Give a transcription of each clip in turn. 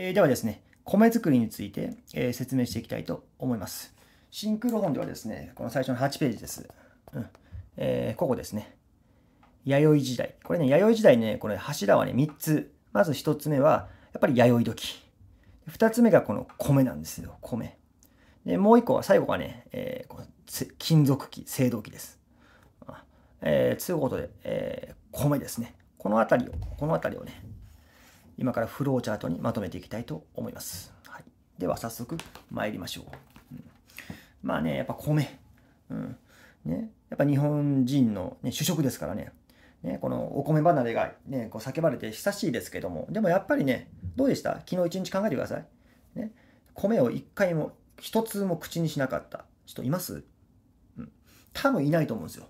えー、ではですね、米作りについて、えー、説明していきたいと思います。シンクロ本ではですね、この最初の8ページです。うん。えー、ここですね。弥生時代。これね、弥生時代ね、これ柱はね、3つ。まず1つ目は、やっぱり弥生時。2つ目がこの米なんですよ、米。で、もう1個は、最後がね、えー、この金属器、青銅器です。えー、つうことで、えー、米ですね。この辺りを、この辺りをね、今からフローチャートにまとめていきたいと思います。はい、では早速参りましょう。うん、まあね、やっぱ米。うんね、やっぱ日本人の、ね、主食ですからね。ね、このお米離れが、ね、こう叫ばれて久しいですけども、でもやっぱりね、どうでした昨日一日考えてください。ね、米を一回も、一つも口にしなかった人います、うん、多分いないと思うんですよ。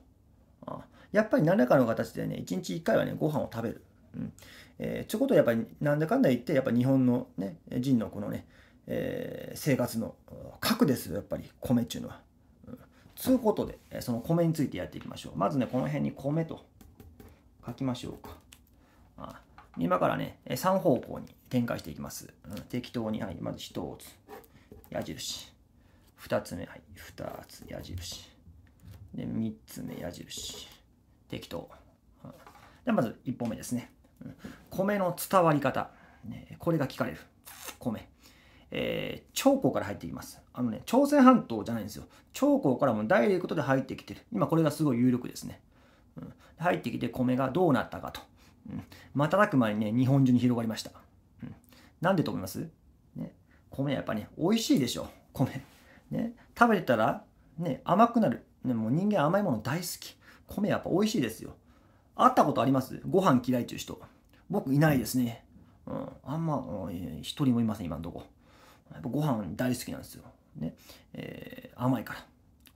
あやっぱり何らかの形でね、一日一回はね、ご飯を食べる。うん、えー、ちょことやっぱりなんだかんだ言ってやっぱ日本のね人のこのね、えー、生活の核ですよやっぱり米っていうのは。うん、つうことでその米についてやっていきましょう。まずねこの辺に米と書きましょうか。あ今からね3方向に展開していきます。うん、適当に、はい、まず1つ矢印。2つ目、はい、2つ矢印。で、3つ目矢印。適当。うん、ではまず1本目ですね。米の伝わり方、ね、これが聞かれる米、えー、長江から入ってきますあのね朝鮮半島じゃないんですよ長江からもダイレクトで入ってきてる今これがすごい有力ですね、うん、入ってきて米がどうなったかと、うん、瞬く間にね日本中に広がりました、うん、なんでと思います、ね、米やっぱね美味しいでしょ米ね食べてたらね甘くなる、ね、もう人間甘いもの大好き米やっぱ美味しいですよ会ったことありますご飯嫌いっていう人。僕いないですね。うん、あんま、うん、一人もいません、今のとこ。やっぱご飯大好きなんですよ。ね。えー、甘いから。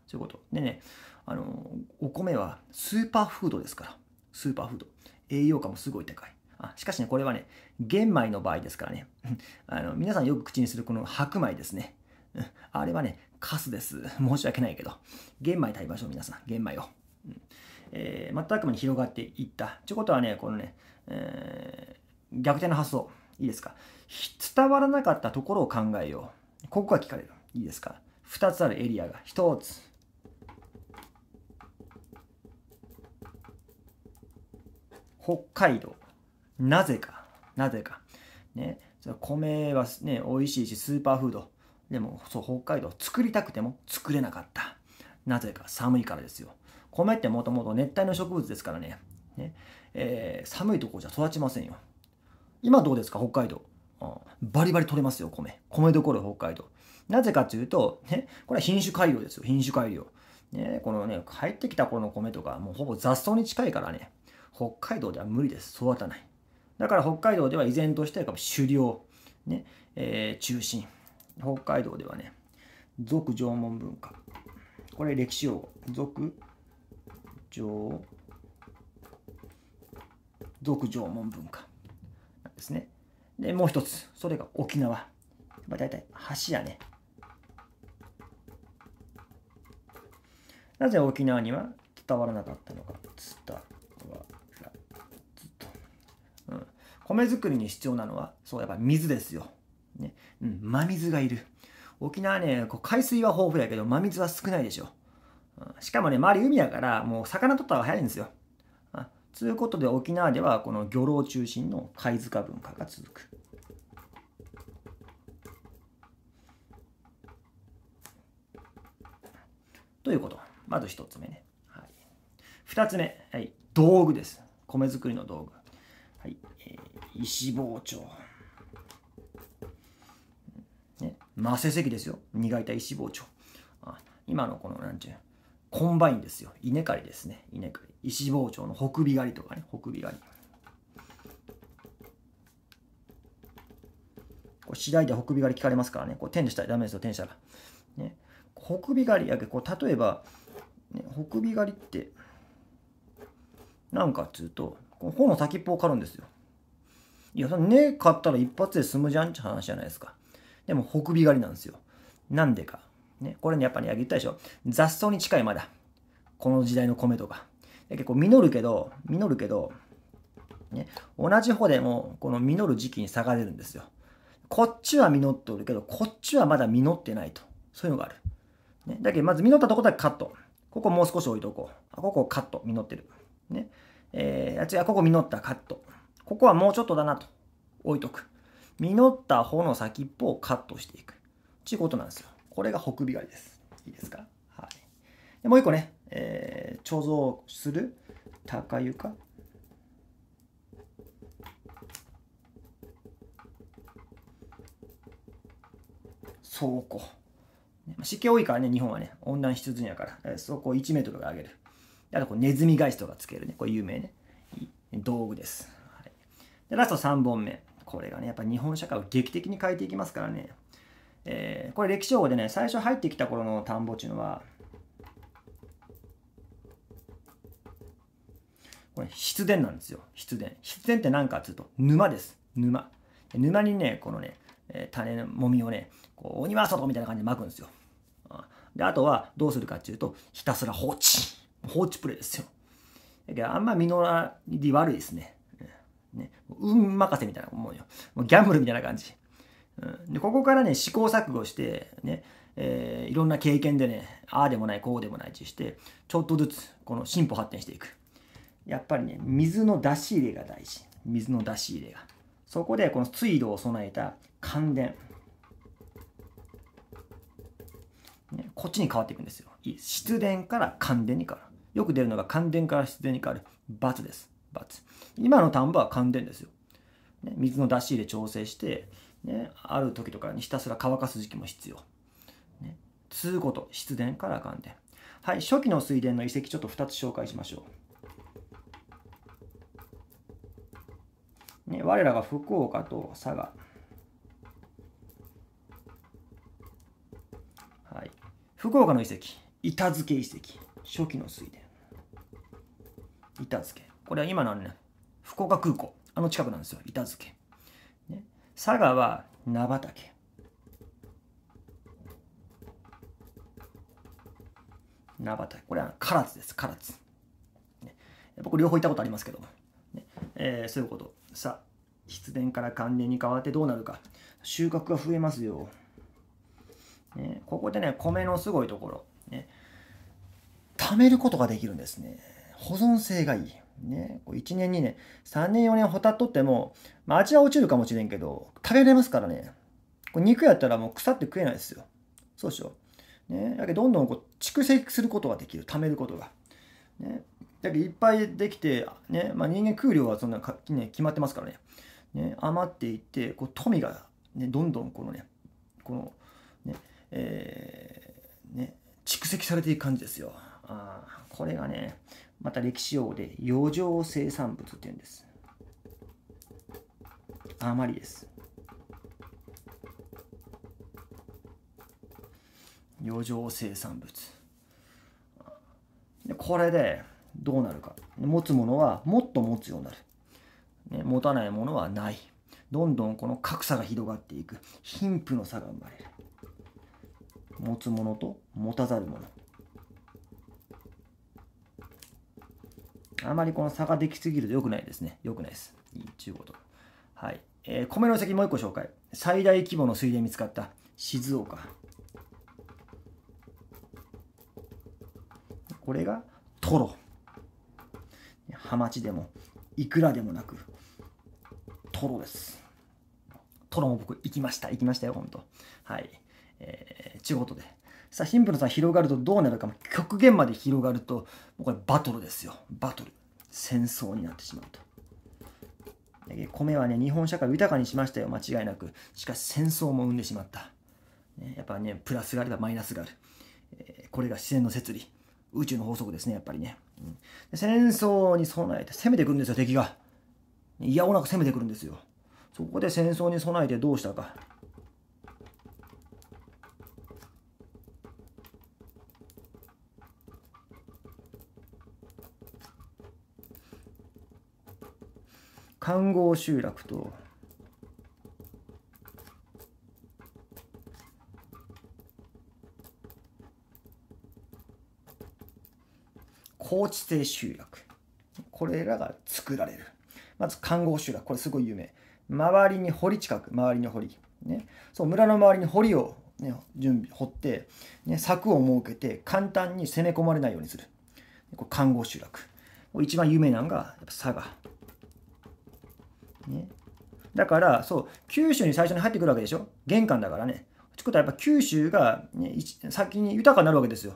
そういうこと。でね、あの、お米はスーパーフードですから。スーパーフード。栄養価もすごい高い。あしかしね、これはね、玄米の場合ですからね。あの皆さんよく口にするこの白米ですね。あれはね、カスです。申し訳ないけど。玄米食べましょう、皆さん。玄米を。うんえー、全く間に広がっていった。ということはね、このね、えー、逆転の発想。いいですか。伝わらなかったところを考えよう。ここが聞かれる。いいですか。2つあるエリアが1つ。北海道。なぜか。なぜか。ね。米はね、美味しいし、スーパーフード。でも、そう、北海道。作りたくても作れなかった。なぜか寒いからですよ。米ってもともと熱帯の植物ですからね。ねえー、寒いとこじゃ育ちませんよ。今どうですか、北海道。バリバリ取れますよ、米。米どころ北海道。なぜかというと、ね、これは品種改良ですよ、品種改良。ね、このね、入ってきた頃の米とか、もうほぼ雑草に近いからね、北海道では無理です、育たない。だから北海道では依然として狩猟、ねえー、中心。北海道ではね、俗縄文文化、これ歴史用語。俗上俗縄文文化なんですね。で、もう一つ。それが沖縄。まあ、大体橋やね。なぜ沖縄には伝わらなかったのか。伝わらずと。うん。米作りに必要なのは、そう、やっぱ水ですよ。ね。うん、真水がいる。沖縄ね、こう海水は豊富だけど、真水は少ないでしょ。しかもね、周り海やから、もう魚取った方が早いんですよ。ということで沖縄では、この漁労中心の貝塚文化が続く。ということ。まず一つ目ね。はい、二つ目、はい、道具です。米作りの道具。はい、えー、石包丁。まあ、成績ですよ。苦い石包丁。あ今のこの、なんちゅうコンバインですよ。稲刈りですね。稲刈り。石包丁の北美狩りとかね、北美狩り。こう次第で北美狩り聞かれますからね。こう点でしたらダメですよ、点したら。ね、北美狩りやけこう例えば、ね、北美狩りって、なんかっつうと、この方の先っぽを刈るんですよ。いや、その根刈ったら一発で済むじゃんって話じゃないですか。でも北美狩りなんですよ。なんでか。ね、これね、やっぱり、ね、言ったでしょ。雑草に近いまだ。この時代の米とか。結構実るけど、実るけど、ね、同じ穂でもこの実る時期に差が出るんですよ。こっちは実っておるけど、こっちはまだ実ってないと。そういうのがある。ね、だけど、まず実ったとこだけカット。ここもう少し置いとこう。ここカット、実ってる。ね。えー、あ、違う、ここ実った、カット。ここはもうちょっとだなと。置いとく。実った穂の先っぽをカットしていく。ちゅうことなんですよ。これが北尾狩りです。いいですかはい。でもう一個ね、えー、貯蔵する高床。倉庫。湿気多いからね、日本はね、温暖湿潤やから、そこを1メートル上げる。あとこう、ネズミ返しとかつけるね、これ有名ね、道具です。はい、でラスト3本目。これがね、やっぱ日本社会を劇的に変えていきますからね。えー、これ歴史用語でね、最初入ってきた頃の田んぼっていうのは、これ必然なんですよ。必然。必然って何かっていうと、沼です。沼。沼にね、このね、え種のもみをね、こう、鬼は外みたいな感じで巻くんですよ。で、あとはどうするかっていうと、ひたすら放置。放置プレイですよ。だけど、あんま実り悪いですね。ね、運任せみたいな思うよ。もうギャンブルみたいな感じ。うん、でここからね、試行錯誤して、ね、えー、いろんな経験でね、ああでもない、こうでもないてして、ちょっとずつ、この進歩発展していく。やっぱりね、水の出し入れが大事。水の出し入れが。そこで、この水道を備えた感電。ね、こっちに変わっていくんですよ。失電から感電に変わる。よく出るのが感電から失電に変わる。×です。×。今の田んぼは寒電ですよ。ね、水の出し入れ調整して、ね、ある時とかにひたすら乾かす時期も必要。ね、通ごと、湿田から寒電。はい、初期の水田の遺跡ちょっと2つ紹介しましょう。ね、我らが福岡と佐賀。はい、福岡の遺跡、板付け遺跡、初期の水田。板付け。これは今のね、福岡空港、あの近くなんですよ、板付け。ね、佐賀は名畑。名畑。これは唐津です、唐津。ね、僕、両方行ったことありますけどねえー、そういうこと。さあ、必然から関連に変わってどうなるか。収穫が増えますよ。ね、ここでね、米のすごいところ。ね、貯めることができるんですね。保存性がいい。ね、こう1年2年、3年4年ほたっとっても、まあ、味は落ちるかもしれんけど、食べれますからね。こ肉やったらもう腐って食えないですよ。そうでしょ。ね、だけどどんどんこう蓄積することができる、貯めることが。ね、だけどいっぱいできて、ねまあ、人間食う量はそんなか、ね、決まってますからね。ね余っていってこう富が、ね、どんどんこのね、このね、えー、ね、蓄積されていく感じですよ。あこれがね、また歴史用語で余剰生産物っていうんです。余りです。余剰生産物。でこれでどうなるか。持つものはもっと持つようになる。ね、持たないものはない。どんどんこの格差が広がっていく。貧富の差が生まれる。持つものと持たざるもの。あまりこの差ができすぎると良くないですね。良くないです。いい中国と。はい。えー、米の先もう一個紹介。最大規模の水田見つかった静岡。これがトロ。ハマチでも、いくらでもなく、トロです。トロも僕行きました。行きましたよ、ほんと。はい。えー、中国とでさあ、貧富の差広がるとどうなるかも、極限まで広がると、もうこれバトルですよ。バトル。戦争になってしまうと。米はね、日本社会を豊かにしましたよ、間違いなく。しかし戦争も生んでしまった。ね、やっぱね、プラスがあればマイナスがある。えー、これが自然の摂理。宇宙の法則ですね、やっぱりね。うん、で戦争に備えて攻めてくるんですよ、敵が。いやおなく攻めてくるんですよ。そこで戦争に備えてどうしたか。観光集落と高知性集落これらが作られるまず観光集落これすごい有名周りに堀近く周りに堀ねそう村の周りに堀をね、準備掘って、ね、柵を設けて簡単に攻め込まれないようにするこれ看護集落一番有名なのがやっぱ佐賀ね、だから、そう、九州に最初に入ってくるわけでしょ玄関だからね。ってことはやっぱ九州が、ね、先に豊かになるわけですよ。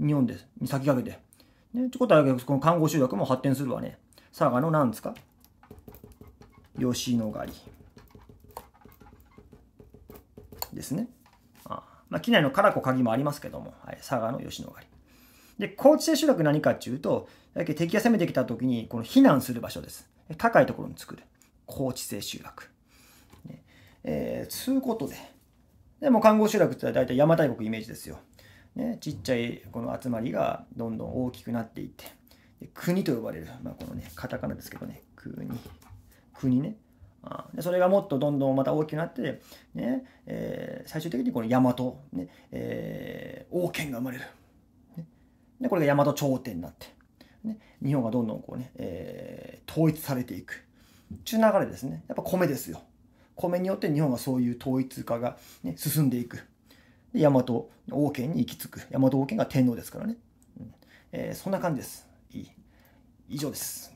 日本です。に先駆けて。ね、ってことは、この看護集落も発展するわね。佐賀の何ですか吉野ヶ里。ですね。あまあ、機内の唐子鍵もありますけども、はい、佐賀の吉野ヶ里。で、高知製集落何かっていうと、敵が攻めてきた時にこの避難する場所です。高いところに作る。高知性集落。ねえー、つうことで、でも看護集落って大体山大国イメージですよ。ね、ちっちゃいこの集まりがどんどん大きくなっていって、国と呼ばれる、まあ、このね、カタカナですけどね、国、国ね。あでそれがもっとどんどんまた大きくなって、ねえー、最終的にこの大和、ねえー、王権が生まれる。ね、でこれが大和朝廷になって、ね、日本がどんどんこうね、ねえー、統一されていく。中流れですね。やっぱ米ですよ。米によって日本はそういう統一化が、ね、進んでいく。で、大和王権に行き着く。大和王権が天皇ですからね。うん、えー、そんな感じです。いい。以上です。